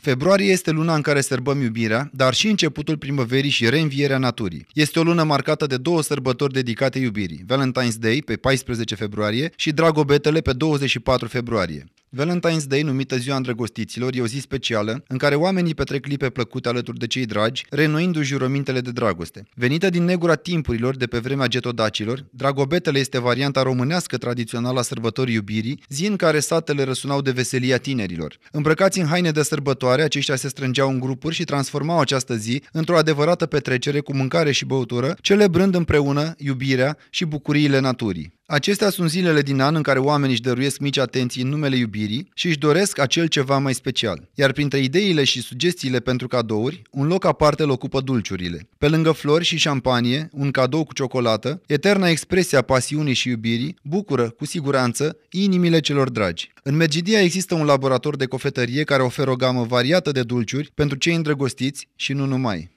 Februarie este luna în care sărbăm iubirea, dar și începutul primăverii și reînvierea naturii. Este o lună marcată de două sărbători dedicate iubirii, Valentine's Day pe 14 februarie și Dragobetele pe 24 februarie. Valentine's Day, numită Ziua Îndrăgostiților, e o zi specială în care oamenii petrec clipe plăcute alături de cei dragi, renoindu și jurămintele de dragoste. Venită din negura timpurilor de pe vremea getodacilor, Dragobetele este varianta românească tradițională a sărbătorii iubirii, zi în care satele răsunau de veselia tinerilor. Îmbrăcați în haine de sărbătoare, aceștia se strângeau în grupuri și transformau această zi într-o adevărată petrecere cu mâncare și băutură, celebrând împreună iubirea și bucuriile naturii. Acestea sunt zilele din an în care oamenii își dăruiesc mici atenții în numele iubirii și își doresc acel ceva mai special. Iar printre ideile și sugestiile pentru cadouri, un loc aparte îl ocupă dulciurile. Pe lângă flori și șampanie, un cadou cu ciocolată, eterna expresie a pasiunii și iubirii, bucură, cu siguranță, inimile celor dragi. În Medgidia există un laborator de cofetărie care oferă o gamă variată de dulciuri pentru cei îndrăgostiți și nu numai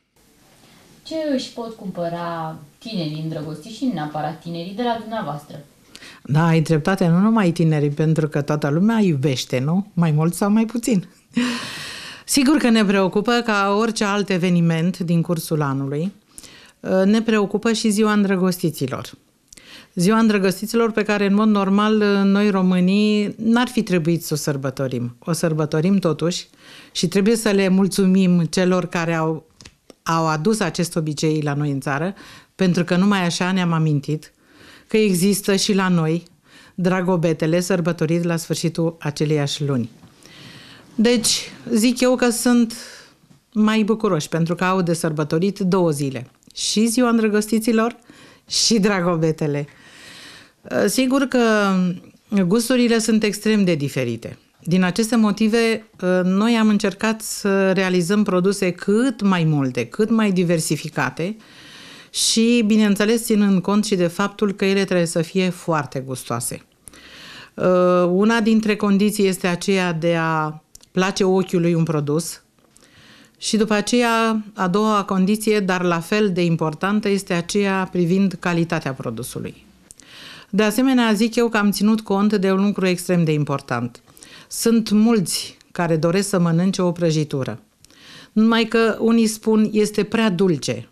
ce își pot cumpăra tinerii îndrăgostiți și neapărat tinerii de la dumneavoastră? Da, ai dreptate, nu numai tinerii, pentru că toată lumea iubește, nu? Mai mult sau mai puțin. Sigur că ne preocupă ca orice alt eveniment din cursul anului, uh, ne preocupă și ziua îndrăgostiților. Ziua îndrăgostiților pe care în mod normal uh, noi românii n-ar fi trebuit să o sărbătorim. O sărbătorim totuși și trebuie să le mulțumim celor care au, au adus acest obicei la noi în țară, pentru că numai așa ne-am amintit că există și la noi dragobetele sărbătorit la sfârșitul aceleiași luni. Deci, zic eu că sunt mai bucuroși pentru că au de sărbătorit două zile. Și ziua îndrăgostiților și dragobetele. Sigur că gusturile sunt extrem de diferite. Din aceste motive, noi am încercat să realizăm produse cât mai multe, cât mai diversificate, uh, și, bineînțeles, ținând cont și de faptul că ele trebuie să fie foarte gustoase. Uh, una dintre condiții este aceea de a place ochiului un produs și după aceea, a doua condiție, dar la fel de importantă, este aceea privind calitatea produsului. De asemenea, zic eu că am ținut cont de un lucru extrem de important. Sunt mulți care doresc să mănânce o prăjitură. Numai că unii spun este prea dulce,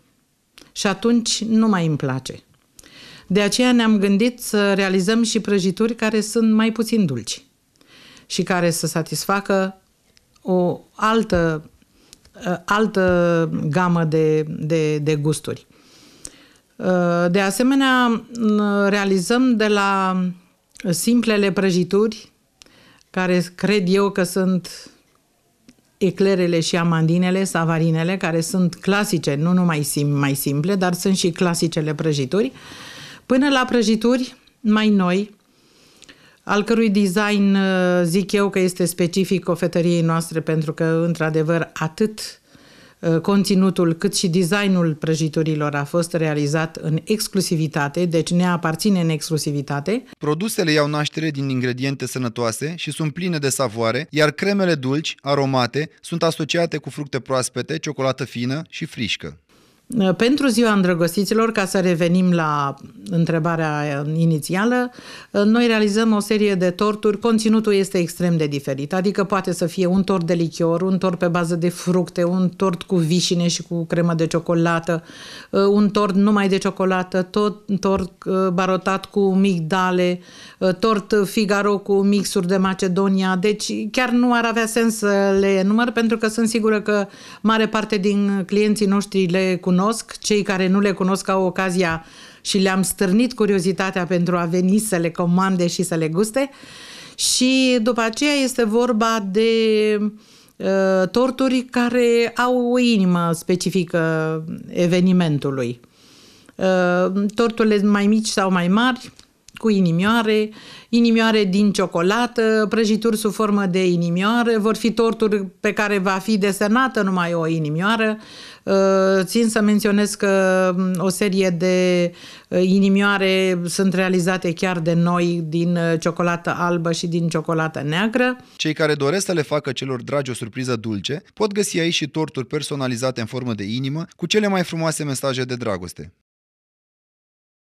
și atunci nu mai îmi place. De aceea ne-am gândit să realizăm și prăjituri care sunt mai puțin dulci și care să satisfacă o altă, uh, altă gamă de, de, de gusturi. Uh, de asemenea, uh, realizăm de la simplele prăjituri, care cred eu că sunt eclerele și amandinele, savarinele, care sunt clasice, nu numai sim, mai simple, dar sunt și clasicele prăjituri, până la prăjituri mai noi, al cărui design uh, zic eu că este specific cofetăriei noastre, pentru că, într-adevăr, atât Uh, conținutul cât și designul prăjiturilor a fost realizat în exclusivitate, deci ne aparține în exclusivitate. Produsele iau naștere din ingrediente sănătoase și sunt pline de savoare, iar cremele dulci, aromate, sunt asociate cu fructe proaspete, ciocolată fină și frișcă. Pentru ziua îndrăgostiților, ca să revenim la întrebarea inițială, noi realizăm o serie de torturi. Conținutul este extrem de diferit, adică poate să fie un tort de lichior, un tort pe bază de fructe, un tort cu vișine și cu cremă de ciocolată, uh, un tort numai de ciocolată, tot tort uh, barotat cu migdale, uh, tort Figaro cu mixuri de Macedonia. Deci chiar nu ar avea sens să le număr pentru că sunt sigură că mare parte din clienții noștri le cunosc cunosc, cei care nu le cunosc au ocazia și le-am stârnit curiozitatea pentru a veni să le comande și să le guste. Și după aceea este vorba de uh, torturi care au o inimă specifică evenimentului. Uh, torturile mai mici sau mai mari cu inimioare, inimioare din ciocolată, prăjituri sub formă de inimioare, vor fi torturi pe care va fi desenată numai o inimioară. Uh, țin să menționez că mm, o serie de uh, inimioare sunt realizate chiar de noi din uh, ciocolată albă și din ciocolată neagră. Cei care doresc să le facă celor dragi o surpriză dulce pot găsi aici și torturi personalizate în formă de inimă cu cele mai frumoase mesaje de dragoste.